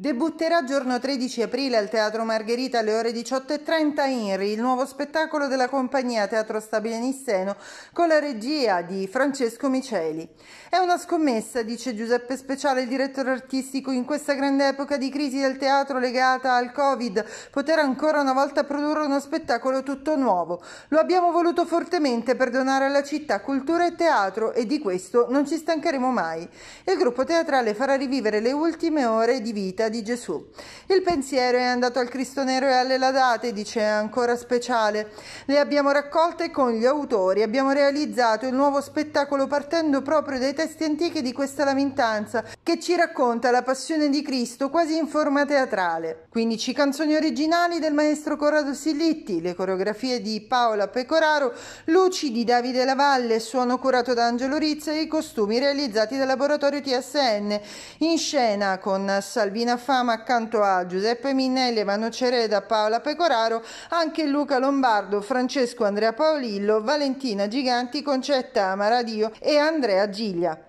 Debutterà giorno 13 aprile al Teatro Margherita alle ore 18.30 Inri, il nuovo spettacolo della compagnia Teatro Stabile Nisseno con la regia di Francesco Miceli. È una scommessa, dice Giuseppe Speciale, il direttore artistico, in questa grande epoca di crisi del teatro legata al Covid, poter ancora una volta produrre uno spettacolo tutto nuovo. Lo abbiamo voluto fortemente per donare alla città cultura e teatro e di questo non ci stancheremo mai. Il gruppo teatrale farà rivivere le ultime ore di vita di Gesù. Il pensiero è andato al Cristo Nero e alle Ladate, dice, ancora speciale. Le abbiamo raccolte con gli autori, abbiamo realizzato il nuovo spettacolo partendo proprio dai testi antichi di questa lamentanza, che ci racconta la passione di Cristo quasi in forma teatrale. 15 canzoni originali del maestro Corrado Sillitti, le coreografie di Paola Pecoraro, luci di Davide Lavalle, suono curato da Angelo Rizza e i costumi realizzati dal laboratorio TSN. In scena con Salvina fama accanto a Giuseppe Minnelli, Evano Cereda, Paola Pecoraro, anche Luca Lombardo, Francesco Andrea Paolillo, Valentina Giganti, Concetta Amaradio e Andrea Giglia.